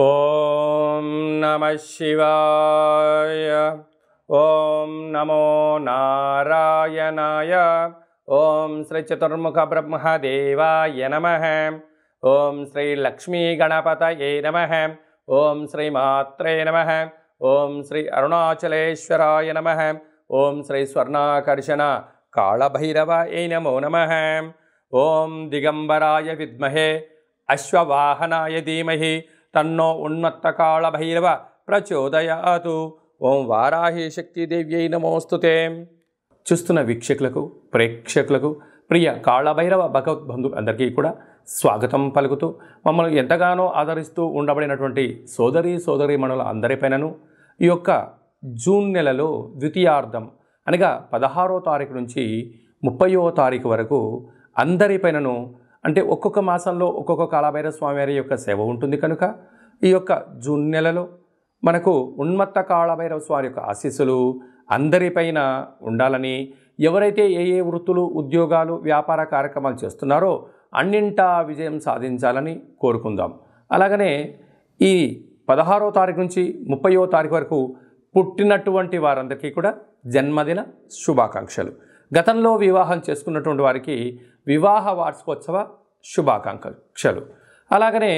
ॐ नमः शिवाय ॐ नमो नारायणाय ॐ श्रीचतुर्मुखब्रह्मदेवाय नमः ॐ श्रीलक्ष्मीगणपतये नमः ॐ श्रीमात्रे नमः ॐ श्री अरुणाचलेश्वराय नमः ॐ श्री स्वर्णाकर्षण कालभैरवाय नमो नमः ॐ दिगंबराय विद्महे अश्ववाहनाय धीमहे తన్నో కాళ భైరవ ప్రచోదయాతు ఓం వారాహి శక్తిదేవ్యై నమోస్తుతే చూస్తున్న వీక్షకులకు ప్రేక్షకులకు ప్రియ కాళభైరవ బంధు అందరికీ కూడా స్వాగతం పలుకుతూ మమ్మల్ని ఎంతగానో ఆదరిస్తూ ఉండబడినటువంటి సోదరి సోదరి మనుల అందరిపైనను ఈ యొక్క జూన్ నెలలో ద్వితీయార్థం అనగా పదహారో తారీఖు నుంచి ముప్పయో తారీఖు వరకు అందరిపైనను అంటే ఒక్కొక్క మాసంలో ఒక్కొక్క కాళభైరవ స్వామివారి యొక్క సేవ ఉంటుంది కనుక ఈ యొక్క జూన్ నెలలో మనకు ఉన్మత్త కాళభైరవ స్వామి యొక్క ఆశీస్సులు అందరిపైన ఉండాలని ఎవరైతే ఏ ఏ వృత్తులు ఉద్యోగాలు వ్యాపార కార్యక్రమాలు చేస్తున్నారో అన్నింటా విజయం సాధించాలని కోరుకుందాం అలాగనే ఈ పదహారో తారీఖు నుంచి ముప్పయో తారీఖు వరకు పుట్టినటువంటి వారందరికీ కూడా జన్మదిన శుభాకాంక్షలు గతంలో వివాహం చేసుకున్నటువంటి వారికి వివాహ వార్షికోత్సవ శుభాకాంక్షలు అలాగనే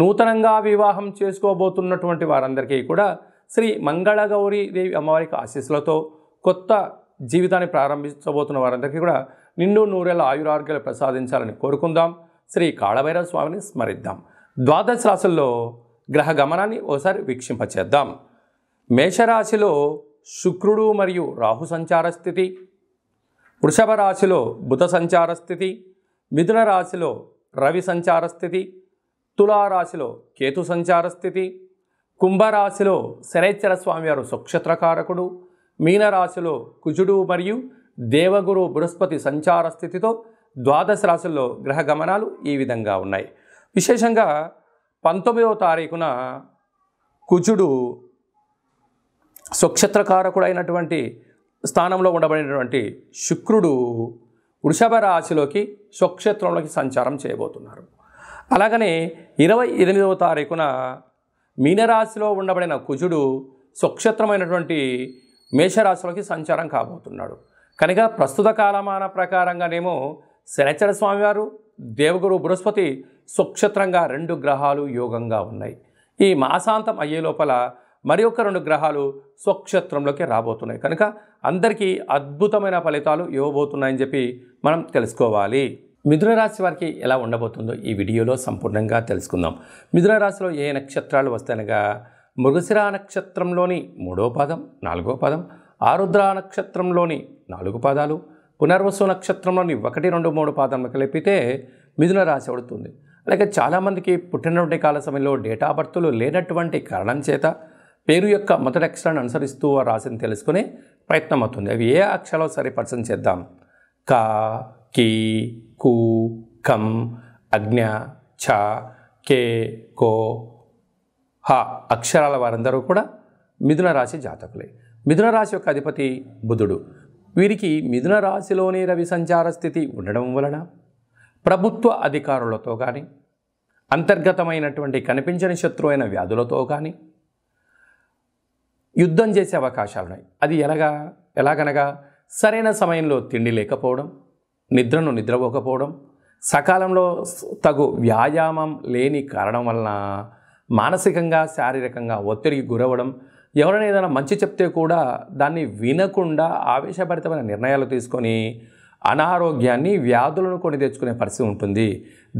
నూతనంగా వివాహం చేసుకోబోతున్నటువంటి వారందరికీ కూడా శ్రీ మంగళగౌరీ దేవి అమ్మవారికి ఆశీస్సులతో కొత్త జీవితాన్ని ప్రారంభించబోతున్న వారందరికీ కూడా నిండు నూరేళ్ళ ఆయురారోగ్యాలు ప్రసాదించాలని కోరుకుందాం శ్రీ కాళభైరవ స్వామిని స్మరిద్దాం ద్వాదశ రాశుల్లో గ్రహ గమనాన్ని ఓసారి వీక్షింపచేద్దాం మేషరాశిలో శుక్రుడు మరియు రాహు సంచార స్థితి వృషభ రాశిలో బుధ సంచార స్థితి మిథున రాశిలో రవి సంచార స్థితి తులారాశిలో కేతు సంచార స్థితి కుంభరాశిలో శనైశ్వర స్వామివారు సుక్షత్రకారకుడు మీనరాశిలో కుజుడు మరియు దేవగురు బృహస్పతి సంచార స్థితితో ద్వాదశ రాశుల్లో గ్రహ గమనాలు ఈ విధంగా ఉన్నాయి విశేషంగా పంతొమ్మిదవ తారీఖున కుజుడు సుక్షత్రకారకుడైనటువంటి స్థానంలో ఉండబడినటువంటి శుక్రుడు వృషభ రాశిలోకి స్వక్షేత్రంలోకి సంచారం చేయబోతున్నారు అలాగనే ఇరవై ఎనిమిదవ తారీఖున మీనరాశిలో ఉండబడిన కుజుడు స్వక్షేత్రమైనటువంటి మేషరాశిలోకి సంచారం కాబోతున్నాడు కనుక ప్రస్తుత కాలమాన ప్రకారంగానేమో శనిచర స్వామివారు దేవగురు బృహస్పతి స్వక్షేత్రంగా రెండు గ్రహాలు యోగంగా ఉన్నాయి ఈ మాసాంతం అయ్యే లోపల మరి ఒక రెండు గ్రహాలు స్వక్షేత్రంలోకి రాబోతున్నాయి కనుక అందరికీ అద్భుతమైన ఫలితాలు ఇవ్వబోతున్నాయని చెప్పి మనం తెలుసుకోవాలి మిథునరాశి వారికి ఎలా ఉండబోతుందో ఈ వీడియోలో సంపూర్ణంగా తెలుసుకుందాం మిథునరాశిలో ఏ నక్షత్రాలు వస్తాయనగా మృగశిర నక్షత్రంలోని మూడో పాదం నాలుగో పాదం ఆరుద్ర నక్షత్రంలోని నాలుగు పాదాలు పునర్వసు నక్షత్రంలోని ఒకటి రెండు మూడు పాదాలను కలిపితే మిథున రాశి అవుతుంది అలాగే చాలామందికి పుట్టినటువంటి కాల సమయంలో డేటా బర్త్లు లేనటువంటి కారణం చేత పేరు యొక్క మొదటి అక్షరాన్ని అనుసరిస్తూ ఆ రాశిని తెలుసుకునే ప్రయత్నం అవుతుంది అవి ఏ అక్షరాలు సరే చేద్దాం కా కి కు కం అజ్ఞ ఛ కే కో హ అక్షరాల వారందరూ కూడా మిథున రాశి జాతకులే మిథున రాశి యొక్క అధిపతి బుధుడు వీరికి మిథున రాశిలోనే రవి సంచార స్థితి ఉండడం వలన ప్రభుత్వ అధికారులతో కానీ అంతర్గతమైనటువంటి కనిపించని శత్రువైన వ్యాధులతో కానీ యుద్ధం చేసే అవకాశాలు ఉన్నాయి అది ఎలాగా ఎలాగనగా సరైన సమయంలో తిండి లేకపోవడం నిద్రను నిద్రపోకపోవడం సకాలంలో తగు వ్యాయామం లేని కారణం వలన మానసికంగా శారీరకంగా ఒత్తిడికి గురవడం ఎవరైనా ఏదైనా మంచి చెప్తే కూడా దాన్ని వినకుండా ఆవేశభరితమైన నిర్ణయాలు తీసుకొని అనారోగ్యాన్ని వ్యాధులను కొని తెచ్చుకునే పరిస్థితి ఉంటుంది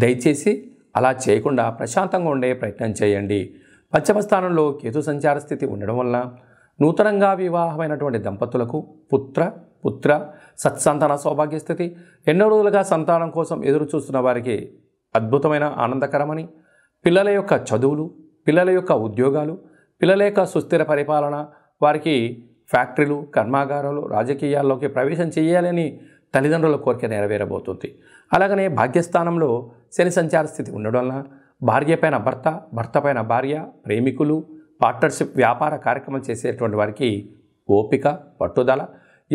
దయచేసి అలా చేయకుండా ప్రశాంతంగా ఉండే ప్రయత్నం చేయండి పశ్చిమ స్థానంలో కేతు సంచార స్థితి ఉండడం వల్ల నూతనంగా వివాహమైనటువంటి దంపతులకు పుత్ర పుత్ర సత్సంతాన సౌభాగ్య స్థితి ఎన్నో రోజులుగా సంతానం కోసం ఎదురు చూస్తున్న వారికి అద్భుతమైన ఆనందకరమని పిల్లల యొక్క చదువులు పిల్లల యొక్క ఉద్యోగాలు పిల్లల యొక్క సుస్థిర పరిపాలన వారికి ఫ్యాక్టరీలు కర్మాగారాలు రాజకీయాల్లోకి ప్రవేశం చేయాలని తల్లిదండ్రుల కోరిక నెరవేరబోతుంది అలాగనే భాగ్యస్థానంలో శని సంచార స్థితి ఉండడం వలన భార్య పైన భర్త భర్త పైన భార్య ప్రేమికులు పార్ట్నర్షిప్ వ్యాపార కార్యక్రమం చేసేటువంటి వారికి ఓపిక పట్టుదల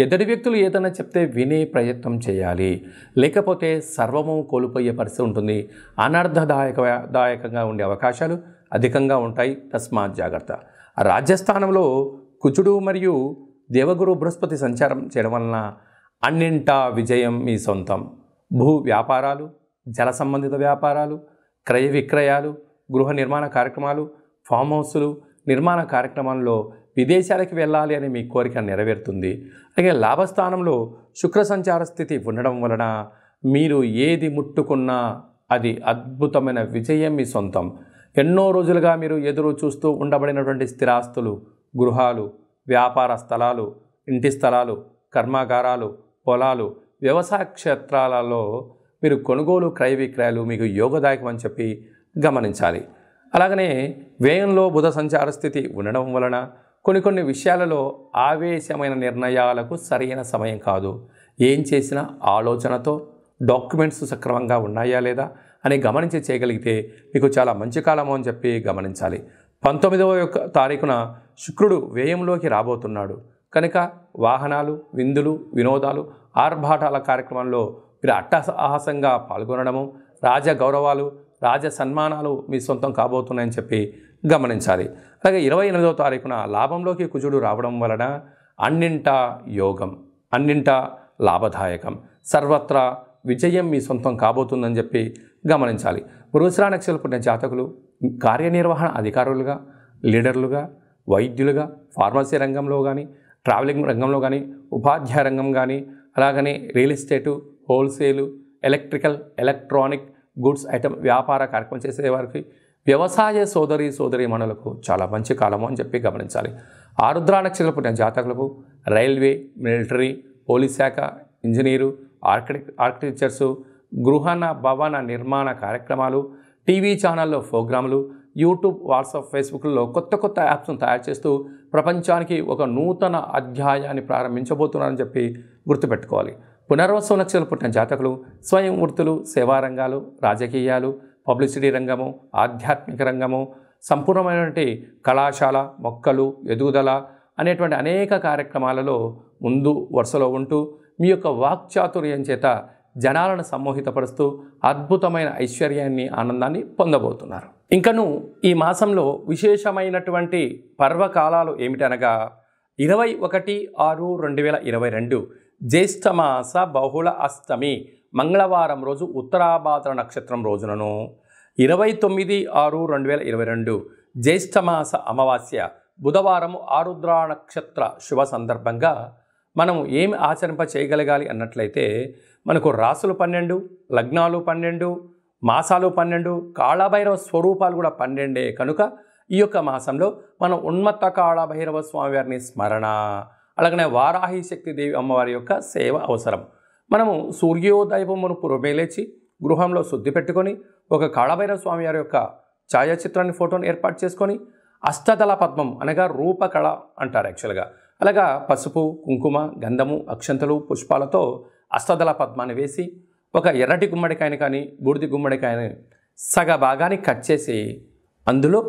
ఎదుటి వ్యక్తులు ఏదైనా చెప్తే వినే ప్రయత్నం చేయాలి లేకపోతే సర్వము కోల్పోయే పరిస్థితి ఉంటుంది అనర్థదాయక దాయకంగా ఉండే అవకాశాలు అధికంగా ఉంటాయి తస్మాత్ జాగ్రత్త రాజ్యస్థానంలో కుచుడు మరియు దేవగురు బృహస్పతి సంచారం చేయడం వలన అన్నింటా విజయం మీ సొంతం భూ వ్యాపారాలు జల సంబంధిత వ్యాపారాలు క్రయ విక్రయాలు గృహ నిర్మాణ కార్యక్రమాలు ఫామ్ హౌసులు నిర్మాణ కార్యక్రమంలో విదేశాలకు వెళ్ళాలి అని మీ కోరిక నెరవేరుతుంది అలాగే లాభస్థానంలో శుక్ర సంచార స్థితి ఉండడం వలన మీరు ఏది ముట్టుకున్నా అది అద్భుతమైన విజయం మీ సొంతం ఎన్నో రోజులుగా మీరు ఎదురు చూస్తూ ఉండబడినటువంటి స్థిరాస్తులు గృహాలు వ్యాపార స్థలాలు ఇంటి స్థలాలు కర్మాగారాలు పొలాలు వ్యవసాయ క్షేత్రాలలో మీరు కొనుగోలు క్రయ విక్రయాలు మీకు యోగదాయకం అని చెప్పి గమనించాలి అలాగనే వ్యయంలో బుధ సంచార స్థితి ఉండడం వలన కొన్ని కొన్ని విషయాలలో ఆవేశమైన నిర్ణయాలకు సరైన సమయం కాదు ఏం చేసినా ఆలోచనతో డాక్యుమెంట్స్ సక్రమంగా ఉన్నాయా లేదా అని గమనించి చేయగలిగితే మీకు చాలా మంచి కాలము అని చెప్పి గమనించాలి పంతొమ్మిదవ యొక్క తారీఖున శుక్రుడు వ్యయంలోకి రాబోతున్నాడు కనుక వాహనాలు విందులు వినోదాలు ఆర్భాటాల కార్యక్రమంలో మీరు అట్టహాసంగా పాల్గొనడము రాజ గౌరవాలు రాజ సన్మానాలు మీ సొంతం కాబోతున్నాయని చెప్పి గమనించాలి అలాగే ఇరవై ఎనిమిదవ తారీఖున లాభంలోకి కుజుడు రావడం వలన అన్నింట యోగం అన్నింట లాభదాయకం సర్వత్రా విజయం మీ సొంతం కాబోతుందని చెప్పి గమనించాలి వృషరా నక్షలు పుట్టిన జాతకులు కార్యనిర్వహణ అధికారులుగా లీడర్లుగా వైద్యులుగా ఫార్మసీ రంగంలో కానీ ట్రావెలింగ్ రంగంలో కానీ ఉపాధ్యాయ రంగం కానీ అలాగనే real estate wholesale electrical electronic goods item వ్యాపార కార్యక్రమం చేసేవారికి వ్యవసాయ సోదరి సోదరి మనులకు చాలా మంచి కాలము అని చెప్పి గమనించాలి ఆరుద్రా నక్షత్రం పుట్టిన జాతకులకు రైల్వే మిలిటరీ పోలీస్ శాఖ ఇంజనీరు ఆర్కిటెక్ ఆర్కిటెక్చర్సు గృహణ భవన నిర్మాణ కార్యక్రమాలు టీవీ ఛానల్లో ప్రోగ్రాములు యూట్యూబ్ వాట్సాప్ ఫేస్బుక్లో కొత్త కొత్త యాప్స్ను తయారు చేస్తూ ప్రపంచానికి ఒక నూతన అధ్యాయాన్ని ప్రారంభించబోతున్నారని చెప్పి గుర్తుపెట్టుకోవాలి పునర్వసు లక్ష్యాలు పుట్టిన జాతకులు స్వయం వృత్తులు సేవారంగాలు రాజకీయాలు పబ్లిసిటీ రంగము ఆధ్యాత్మిక రంగము సంపూర్ణమైనటువంటి కళాశాల మొక్కలు ఎదుగుదల అనేటువంటి అనేక కార్యక్రమాలలో ముందు వరుసలో ఉంటూ మీ యొక్క వాక్చాతుర్యం చేత జనాలను సమ్మోహితపరుస్తూ అద్భుతమైన ఐశ్వర్యాన్ని ఆనందాన్ని పొందబోతున్నారు ఇంకను ఈ మాసంలో విశేషమైనటువంటి పర్వకాలాలు ఏమిటనగా ఇరవై ఒకటి ఆరు రెండు వేల ఇరవై రెండు జ్యేష్ఠమాస బహుళ అష్టమి మంగళవారం రోజు ఉత్తరాభాద్ర నక్షత్రం రోజునను ఇరవై తొమ్మిది ఆరు రెండు వేల ఇరవై రెండు జ్యేష్ఠమాస అమావాస్య బుధవారము ఆరుద్ర నక్షత్ర శుభ సందర్భంగా మనము ఏమి ఆచరింప చేయగలగాలి అన్నట్లయితే మనకు రాసులు పన్నెండు లగ్నాలు పన్నెండు మాసాలు పన్నెండు కాళభైరవ స్వరూపాలు కూడా పన్నెండే కనుక ఈ యొక్క మాసంలో మనం ఉన్మత్త కాళభైరవ స్వామివారిని స్మరణ అలాగనే వారాహి శక్తి దేవి అమ్మవారి యొక్క సేవ అవసరం మనము సూర్యోదయం మనం పూర్వమే లేచి గృహంలో శుద్ధి పెట్టుకొని ఒక కాళభైరవ స్వామి వారి యొక్క ఛాయాచిత్రాన్ని ఫోటోను ఏర్పాటు చేసుకొని అష్టదళ పద్మం అనగా రూపకళ అంటారు యాక్చువల్గా అలాగా పసుపు కుంకుమ గంధము అక్షంతలు పుష్పాలతో అష్టదళ పద్మాన్ని వేసి ఒక ఎర్రటి గుమ్మడికాయని కానీ బూడిది గుమ్మడికాయని సగ భాగాన్ని కట్ చేసి అందులో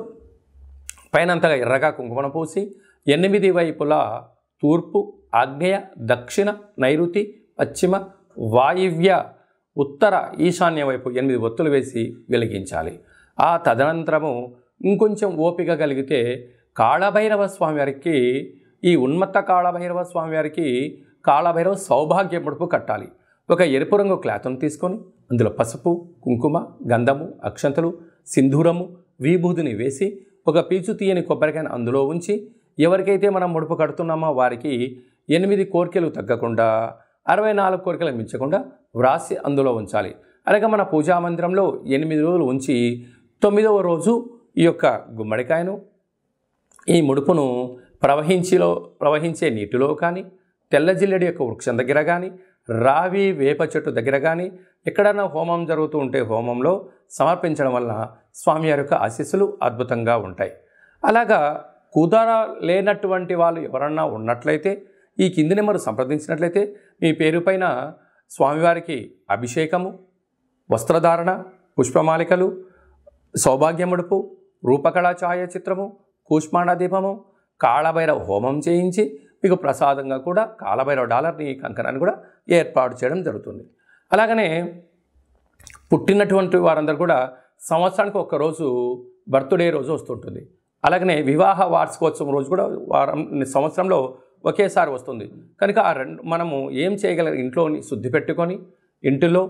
పైనంతగా ఎర్రగా కుంకుమను పోసి ఎనిమిది వైపులా తూర్పు ఆగ్నేయ దక్షిణ నైరుతి పశ్చిమ వాయువ్య ఉత్తర ఈశాన్య వైపు ఎనిమిది ఒత్తులు వేసి వెలిగించాలి ఆ తదనంతరము ఇంకొంచెం ఓపిక కలిగితే కాళభైరవ స్వామి వారికి ఈ ఉన్మత్త కాళభైరవ స్వామి వారికి కాళభైరవ సౌభాగ్య ముడుపు కట్టాలి ఒక ఎరుపు రంగు క్లాత్ను తీసుకొని అందులో పసుపు కుంకుమ గంధము అక్షంతలు సింధూరము విభూదిని వేసి ఒక పీచు తీయని కొబ్బరికాయను అందులో ఉంచి ఎవరికైతే మనం ముడుపు కడుతున్నామో వారికి ఎనిమిది కోరికలు తగ్గకుండా అరవై నాలుగు కోరికలు మించకుండా వ్రాసి అందులో ఉంచాలి అలాగే మన పూజా మందిరంలో ఎనిమిది రోజులు ఉంచి తొమ్మిదవ రోజు ఈ యొక్క గుమ్మడికాయను ఈ ముడుపును ప్రవహించిలో ప్రవహించే నీటిలో కానీ తెల్ల జిల్లెడి యొక్క వృక్షం దగ్గర కానీ రావి వేప చెట్టు దగ్గర కానీ ఎక్కడైనా హోమం జరుగుతూ ఉంటే హోమంలో సమర్పించడం వలన స్వామివారి యొక్క ఆశీస్సులు అద్భుతంగా ఉంటాయి అలాగా కుదర లేనటువంటి వాళ్ళు ఎవరన్నా ఉన్నట్లయితే ఈ కింది నెంబరు సంప్రదించినట్లయితే మీ పేరు పైన స్వామివారికి అభిషేకము వస్త్రధారణ పుష్పమాలికలు సౌభాగ్యముడుపు రూపకళా ఛాయాచిత్రము కూష్మాండ దీపము కాళభైరవ హోమం చేయించి మీకు ప్రసాదంగా కూడా కాళభైరవ డాలర్ని కంకణాన్ని కూడా ఏర్పాటు చేయడం జరుగుతుంది అలాగనే పుట్టినటువంటి వారందరూ కూడా సంవత్సరానికి ఒక్కరోజు బర్త్డే రోజు వస్తుంటుంది అలాగనే వివాహ వార్షికోత్సవం రోజు కూడా వారం సంవత్సరంలో ఒకేసారి వస్తుంది కనుక ఆ రెండు మనము ఏం చేయగల ఇంట్లోని శుద్ధి పెట్టుకొని ఇంటిలో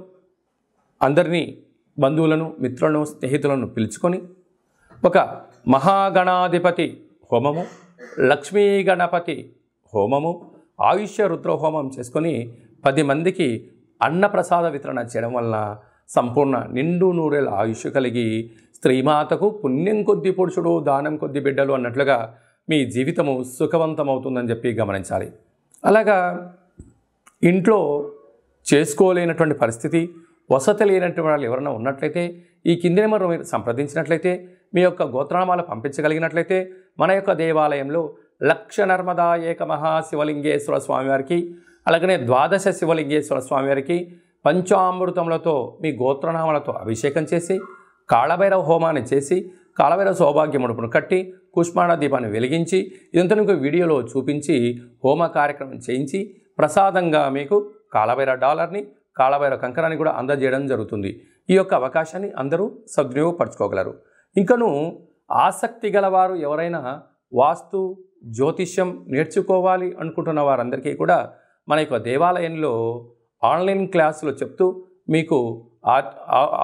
అందరినీ బంధువులను మిత్రులను స్నేహితులను పిలుచుకొని ఒక మహాగణాధిపతి హోమము లక్ష్మీ గణపతి హోమము ఆయుష్య రుద్ర హోమం చేసుకొని పది మందికి అన్నప్రసాద వితరణ చేయడం వలన సంపూర్ణ నిండు నూరెల ఆయుష్ కలిగి స్త్రీమాతకు పుణ్యం కొద్ది పురుషుడు దానం కొద్ది బిడ్డలు అన్నట్లుగా మీ జీవితము సుఖవంతమవుతుందని చెప్పి గమనించాలి అలాగా ఇంట్లో చేసుకోలేనటువంటి పరిస్థితి వసతి లేనటువంటి వాళ్ళు ఎవరైనా ఉన్నట్లయితే ఈ కింది నెంబర్ మీరు సంప్రదించినట్లయితే మీ యొక్క గోత్రనామాలు పంపించగలిగినట్లయితే మన యొక్క దేవాలయంలో లక్ష నర్మదా ఏక మహాశివలింగేశ్వర స్వామివారికి అలాగనే ద్వాదశ శివలింగేశ్వర స్వామివారికి పంచామృతములతో మీ గోత్రనామలతో అభిషేకం చేసి కాళభైరవ హోమాన్ని చేసి కాళభైరవ సౌభాగ్య కట్టి కుష్మాణ దీపాన్ని వెలిగించి ఇదంతా మీకు వీడియోలో చూపించి హోమ కార్యక్రమం చేయించి ప్రసాదంగా మీకు కాళభైర డాలర్ని కాళభైర కంకరాన్ని కూడా అందజేయడం జరుగుతుంది ఈ యొక్క అవకాశాన్ని అందరూ సద్వినియోగపరచుకోగలరు ఇంకను ఆసక్తి గలవారు ఎవరైనా వాస్తు జ్యోతిష్యం నేర్చుకోవాలి అనుకుంటున్న వారందరికీ కూడా మన యొక్క దేవాలయంలో ఆన్లైన్ క్లాసులు చెప్తూ మీకు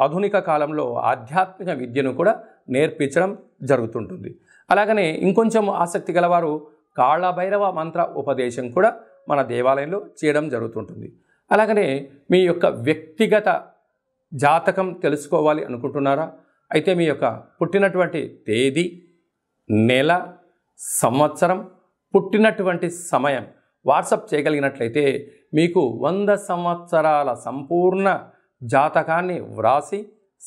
ఆధునిక కాలంలో ఆధ్యాత్మిక విద్యను కూడా నేర్పించడం జరుగుతుంటుంది అలాగనే ఇంకొంచెం ఆసక్తి గలవారు కాళభైరవ మంత్ర ఉపదేశం కూడా మన దేవాలయంలో చేయడం జరుగుతుంటుంది అలాగనే మీ యొక్క వ్యక్తిగత జాతకం తెలుసుకోవాలి అనుకుంటున్నారా అయితే మీ యొక్క పుట్టినటువంటి తేదీ నెల సంవత్సరం పుట్టినటువంటి సమయం వాట్సప్ చేయగలిగినట్లయితే మీకు వంద సంవత్సరాల సంపూర్ణ జాతకాన్ని వ్రాసి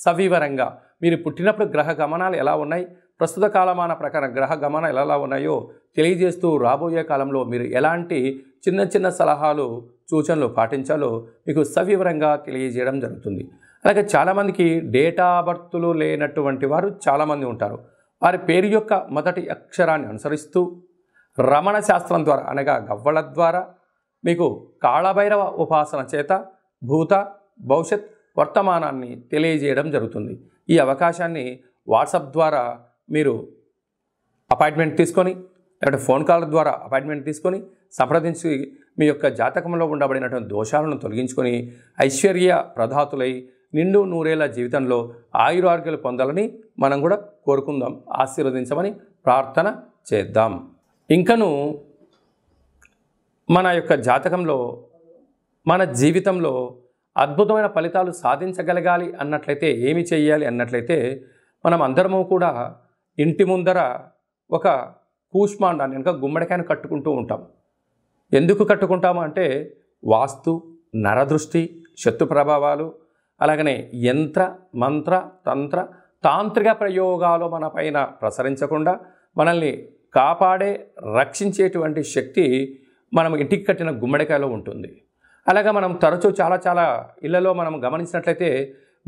సవివరంగా మీరు పుట్టినప్పుడు గ్రహ గమనాలు ఎలా ఉన్నాయి ప్రస్తుత కాలమాన ప్రకారం గ్రహ గమనాలు ఎలా ఉన్నాయో తెలియజేస్తూ రాబోయే కాలంలో మీరు ఎలాంటి చిన్న చిన్న సలహాలు సూచనలు పాటించాలో మీకు సవివరంగా తెలియజేయడం జరుగుతుంది అలాగే చాలామందికి డేటా బర్త్లు లేనటువంటి వారు చాలామంది ఉంటారు వారి పేరు యొక్క మొదటి అక్షరాన్ని అనుసరిస్తూ రమణ శాస్త్రం ద్వారా అనగా గవ్వల ద్వారా మీకు కాళభైరవ ఉపాసన చేత భూత భవిష్యత్ వర్తమానాన్ని తెలియజేయడం జరుగుతుంది ఈ అవకాశాన్ని వాట్సాప్ ద్వారా మీరు అపాయింట్మెంట్ తీసుకొని లేకపోతే ఫోన్ కాల్ ద్వారా అపాయింట్మెంట్ తీసుకొని సంప్రదించి మీ యొక్క జాతకంలో ఉండబడినటువంటి దోషాలను తొలగించుకొని ఐశ్వర్య ప్రధాతులై నిండు నూరేళ్ల జీవితంలో ఆయురారోగ్యాలు పొందాలని మనం కూడా కోరుకుందాం ఆశీర్వదించమని ప్రార్థన చేద్దాం ఇంకను మన యొక్క జాతకంలో మన జీవితంలో అద్భుతమైన ఫలితాలు సాధించగలగాలి అన్నట్లయితే ఏమి చేయాలి అన్నట్లయితే మనం అందరము కూడా ఇంటి ముందర ఒక కూష్మాండాన్ని కనుక గుమ్మడికాయను కట్టుకుంటూ ఉంటాం ఎందుకు కట్టుకుంటాము అంటే వాస్తు నరదృష్టి శత్రు ప్రభావాలు అలాగనే యంత్ర మంత్ర తంత్ర తాంత్రిక ప్రయోగాలు మన పైన ప్రసరించకుండా మనల్ని కాపాడే రక్షించేటువంటి శక్తి మనం ఇంటికి కట్టిన గుమ్మడికాయలో ఉంటుంది అలాగే మనం తరచూ చాలా చాలా ఇళ్లలో మనం గమనించినట్లయితే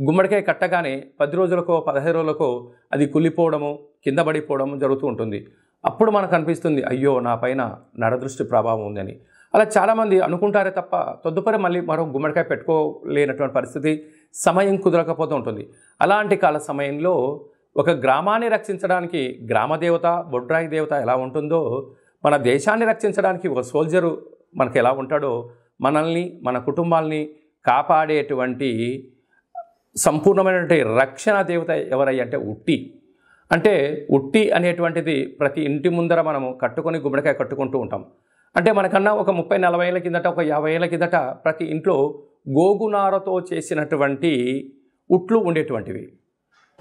గుమ్మడికాయ కట్టగానే పది రోజులకో పదహైదు రోజులకో అది కుళ్ళిపోవడము కింద పడిపోవడం జరుగుతూ ఉంటుంది అప్పుడు మనకు అనిపిస్తుంది అయ్యో నా పైన నరదృష్టి ప్రభావం ఉందని అలా చాలామంది అనుకుంటారే తప్ప తదుపరి మళ్ళీ మరో గుమ్మడికాయ పెట్టుకోలేనటువంటి పరిస్థితి సమయం కుదరకపోతూ ఉంటుంది అలాంటి కాల సమయంలో ఒక గ్రామాన్ని రక్షించడానికి గ్రామదేవత బొడ్రాయి దేవత ఎలా ఉంటుందో మన దేశాన్ని రక్షించడానికి ఒక సోల్జరు మనకు ఎలా ఉంటాడో మనల్ని మన కుటుంబాల్ని కాపాడేటువంటి సంపూర్ణమైనటువంటి రక్షణ దేవత ఎవరై అంటే ఉట్టి అంటే ఉట్టి అనేటువంటిది ప్రతి ఇంటి ముందర మనము కట్టుకొని గుమ్మడికాయ కట్టుకుంటూ ఉంటాం అంటే మనకన్నా ఒక ముప్పై నలభై ఏళ్ళ కిందట ఒక యాభై ఏళ్ళ కిందట ప్రతి ఇంట్లో గోగునారతో చేసినటువంటి ఉట్లు ఉండేటువంటివి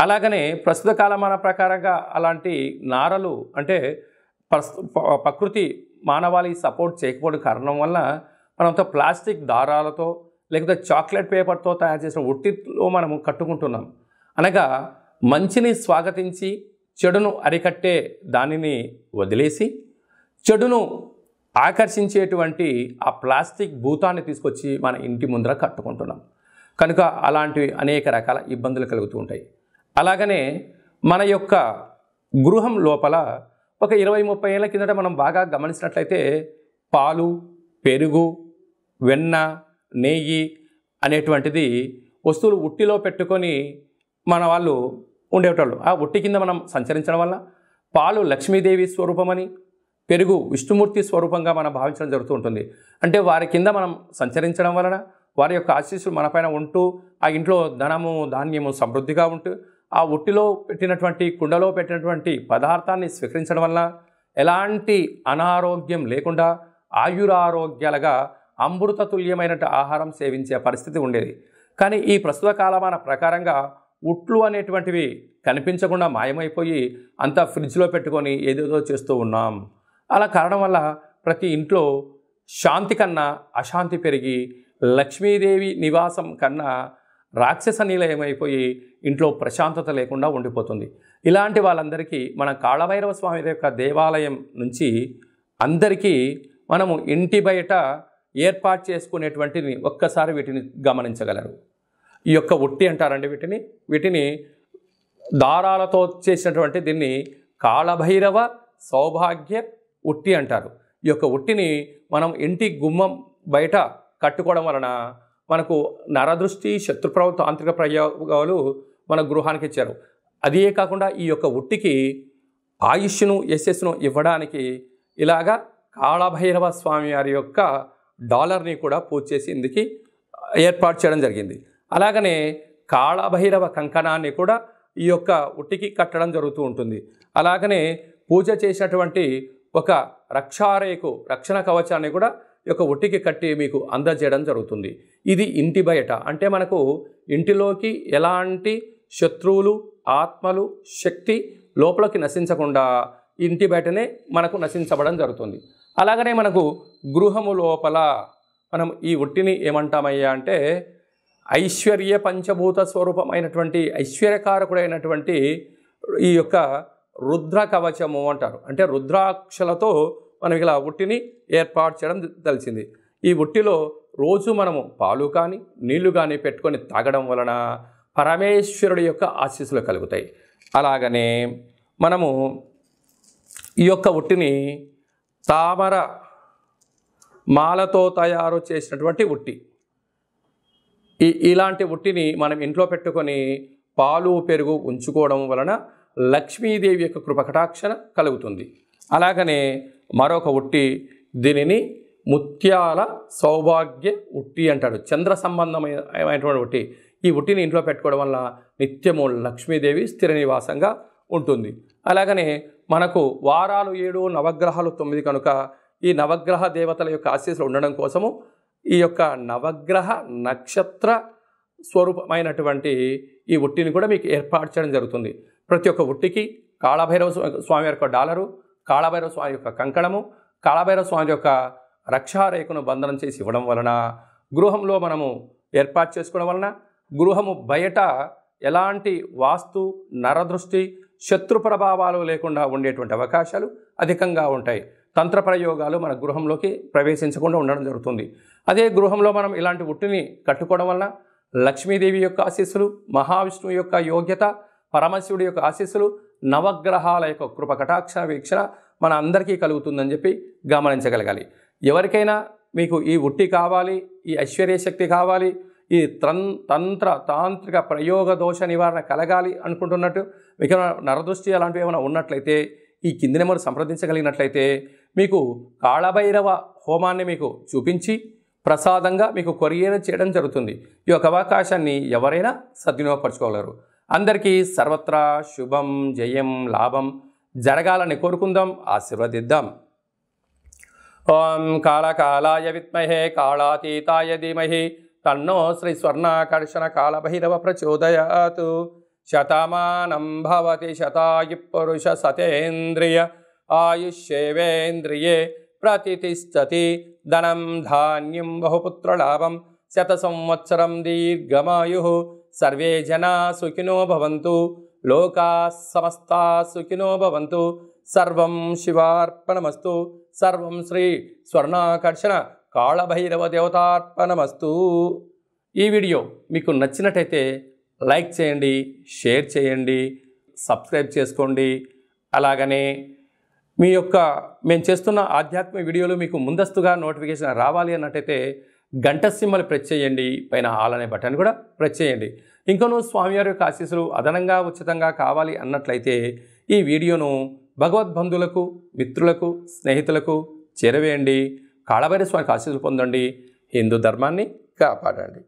అలాగనే ప్రస్తుత కాలమాన ప్రకారంగా అలాంటి నారలు అంటే ప్రకృతి మానవాళి సపోర్ట్ చేయకపోవడం కారణం వల్ల మనంతో ప్లాస్టిక్ దారాలతో లేకపోతే చాక్లెట్ పేపర్తో తయారు చేసిన ఒట్టిలో మనము కట్టుకుంటున్నాం అనగా మంచిని స్వాగతించి చెడును అరికట్టే దానిని వదిలేసి చెడును ఆకర్షించేటువంటి ఆ ప్లాస్టిక్ భూతాన్ని తీసుకొచ్చి మన ఇంటి ముందర కట్టుకుంటున్నాం కనుక అలాంటివి అనేక రకాల ఇబ్బందులు కలుగుతూ ఉంటాయి అలాగనే మన యొక్క గృహం లోపల ఒక ఇరవై ముప్పై ఏళ్ళ కిందట మనం బాగా గమనించినట్లయితే పాలు పెరుగు వెన్న నెయ్యి అనేటువంటిది వస్తువులు ఉట్టిలో పెట్టుకొని మన వాళ్ళు ఉండేటోళ్ళు ఆ ఉట్టి కింద మనం సంచరించడం వల్ల పాలు లక్ష్మీదేవి స్వరూపమని పెరుగు విష్ణుమూర్తి స్వరూపంగా మనం భావించడం జరుగుతూ ఉంటుంది అంటే వారి కింద మనం సంచరించడం వలన వారి యొక్క ఆశీస్సులు మనపైన ఉంటూ ఆ ఇంట్లో ధనము ధాన్యము సమృద్ధిగా ఉంటూ ఆ ఉట్టిలో పెట్టినటువంటి కుండలో పెట్టినటువంటి పదార్థాన్ని స్వీకరించడం వల్ల ఎలాంటి అనారోగ్యం లేకుండా ఆయురారోగ్యాలుగా అమృతతుల్యమైన ఆహారం సేవించే పరిస్థితి ఉండేది కానీ ఈ ప్రస్తుత కాలమాన ప్రకారంగా ఉట్లు అనేటువంటివి కనిపించకుండా మాయమైపోయి అంతా ఫ్రిడ్జ్లో పెట్టుకొని ఏదేదో చేస్తూ ఉన్నాం అలా కారణం వల్ల ప్రతి ఇంట్లో శాంతి కన్నా అశాంతి పెరిగి లక్ష్మీదేవి నివాసం కన్నా రాక్షస నిలయమైపోయి ఇంట్లో ప్రశాంతత లేకుండా ఉండిపోతుంది ఇలాంటి వాళ్ళందరికీ మన కాళభైరవ స్వామి యొక్క దేవాలయం నుంచి అందరికీ మనము ఇంటి బయట ఏర్పాటు చేసుకునేటువంటిని ఒక్కసారి వీటిని గమనించగలరు ఈ యొక్క ఉట్టి అంటారండి వీటిని వీటిని దారాలతో చేసినటువంటి దీన్ని కాళభైరవ సౌభాగ్య ఉట్టి అంటారు ఈ యొక్క ఉట్టిని మనం ఇంటి గుమ్మం బయట కట్టుకోవడం వలన మనకు నరదృష్టి శత్రుప్రభ తాంత్రిక ప్రయోగాలు మన గృహానికి ఇచ్చారు అదే కాకుండా ఈ యొక్క ఉట్టికి ఆయుష్ను యశస్సును ఇవ్వడానికి ఇలాగా కాళభైరవ స్వామి వారి యొక్క డాలర్ని కూడా పూజ చేసి ఇందుకి ఏర్పాటు చేయడం జరిగింది అలాగనే కాళభైరవ కంకణాన్ని కూడా ఈ యొక్క ఉట్టికి కట్టడం జరుగుతూ ఉంటుంది అలాగనే పూజ చేసినటువంటి ఒక రక్షారేకు రక్షణ కవచాన్ని కూడా యొక్క ఒట్టికి కట్టి మీకు అందజేయడం జరుగుతుంది ఇది ఇంటి బయట అంటే మనకు ఇంటిలోకి ఎలాంటి శత్రువులు ఆత్మలు శక్తి లోపలికి నశించకుండా ఇంటి బయటనే మనకు నశించబడం జరుగుతుంది అలాగనే మనకు గృహము లోపల మనం ఈ ఒట్టిని ఏమంటామయ్యా అంటే ఐశ్వర్య పంచభూత స్వరూపమైనటువంటి ఐశ్వర్యకారకుడైనటువంటి ఈ యొక్క రుద్ర కవచము అంటారు అంటే రుద్రాక్షలతో మనం ఇలా ఉట్టిని ఏర్పాటు చేయడం తెలిసింది ఈ ఉట్టిలో రోజు మనము పాలు కానీ నీళ్లు కానీ పెట్టుకొని తాగడం వలన పరమేశ్వరుడి యొక్క ఆశీస్సులు కలుగుతాయి అలాగనే మనము ఈ యొక్క ఉట్టిని తామర మాలతో తయారు చేసినటువంటి ఉట్టి ఈ ఇలాంటి ఉట్టిని మనం ఇంట్లో పెట్టుకొని పాలు పెరుగు ఉంచుకోవడం వలన లక్ష్మీదేవి యొక్క కృపకటాక్షణ కలుగుతుంది అలాగనే మరొక ఉట్టి దీనిని ముత్యాల సౌభాగ్య ఉట్టి అంటాడు చంద్ర సంబంధమైనటువంటి ఉట్టి ఈ ఉట్టిని ఇంట్లో పెట్టుకోవడం వల్ల నిత్యము లక్ష్మీదేవి స్థిర నివాసంగా ఉంటుంది అలాగనే మనకు వారాలు ఏడు నవగ్రహాలు తొమ్మిది కనుక ఈ నవగ్రహ దేవతల యొక్క ఆశీస్సులు ఉండడం కోసము ఈ యొక్క నవగ్రహ నక్షత్ర స్వరూపమైనటువంటి ఈ ఉట్టిని కూడా మీకు ఏర్పాటు చేయడం జరుగుతుంది ప్రతి ఒక్క ఉట్టికి కాళభైరవ స్వామి యొక్క డాలరు కాళభైరవ స్వామి యొక్క కంకణము కాళభైరవ స్వామి యొక్క రక్షారేఖను బంధనం చేసి ఇవ్వడం వలన గృహంలో మనము ఏర్పాటు చేసుకోవడం వలన గృహము బయట ఎలాంటి వాస్తు నరదృష్టి శత్రు ప్రభావాలు లేకుండా ఉండేటువంటి అవకాశాలు అధికంగా ఉంటాయి తంత్ర ప్రయోగాలు మన గృహంలోకి ప్రవేశించకుండా ఉండడం జరుగుతుంది అదే గృహంలో మనం ఇలాంటి ఉట్టిని కట్టుకోవడం వలన లక్ష్మీదేవి యొక్క ఆశీస్సులు మహావిష్ణువు యొక్క యోగ్యత పరమశివుడి యొక్క ఆశీస్సులు నవగ్రహాల యొక్క కృప కటాక్ష వీక్షణ మన అందరికీ కలుగుతుందని చెప్పి గమనించగలగాలి ఎవరికైనా మీకు ఈ ఉట్టి కావాలి ఈ ఐశ్వర్యశక్తి కావాలి ఈ త్రం తంత్ర తాంత్రిక ప్రయోగ దోష నివారణ కలగాలి అనుకుంటున్నట్టు మీకు నరదృష్టి అలాంటివి ఏమైనా ఉన్నట్లయితే ఈ కింది నెంబర్ సంప్రదించగలిగినట్లయితే మీకు కాళభైరవ హోమాన్ని మీకు చూపించి ప్రసాదంగా మీకు కొరియర్ చేయడం జరుగుతుంది ఈ యొక్క అవకాశాన్ని ఎవరైనా సద్వినియోగపరచుకోగలరు అందరికీ సర్వత్రా శుభం జయం లాభం జరగాలని కోరుకుందాం ఆశీర్వదిద్దాం ఓం కాళకాలాయ విద్మహే కాళాతీతాయ ధీమహి తన్నో శ్రీ స్వర్ణాకర్షణ కాళభైరవ ప్రచోదయాత్ శతమానం భవతి శతాయు పురుష సతేంద్రియ ఆయుష్యేవేంద్రియే ప్రతిష్టతి ధనం ధాన్యం బహుపుత్రలాభం శత సంవత్సరం దీర్ఘమాయు సర్వే జనా సుఖినో భవంతు లోకా సమస్తా సుఖినో భవంతు సర్వం శివార్పణమస్తు సర్వం శ్రీ స్వర్ణాకర్షణ కాళభైరవ దేవతార్పణమస్తు ఈ వీడియో మీకు నచ్చినట్టయితే లైక్ చేయండి షేర్ చేయండి సబ్స్క్రైబ్ చేసుకోండి అలాగనే మీ యొక్క మేము చేస్తున్న ఆధ్యాత్మిక వీడియోలు మీకు ముందస్తుగా నోటిఫికేషన్ రావాలి అన్నట్టయితే గంట ప్రెస్ చేయండి పైన ఆల్ అనే బటన్ కూడా ప్రెస్ చేయండి ఇంకనూ స్వామివారి యొక్క ఆశీస్సులు అదనంగా ఉచితంగా కావాలి అన్నట్లయితే ఈ వీడియోను భగవద్బంధులకు మిత్రులకు స్నేహితులకు చేరవేయండి కాళభైర స్వామికి ఆశీస్సులు పొందండి హిందూ ధర్మాన్ని కాపాడండి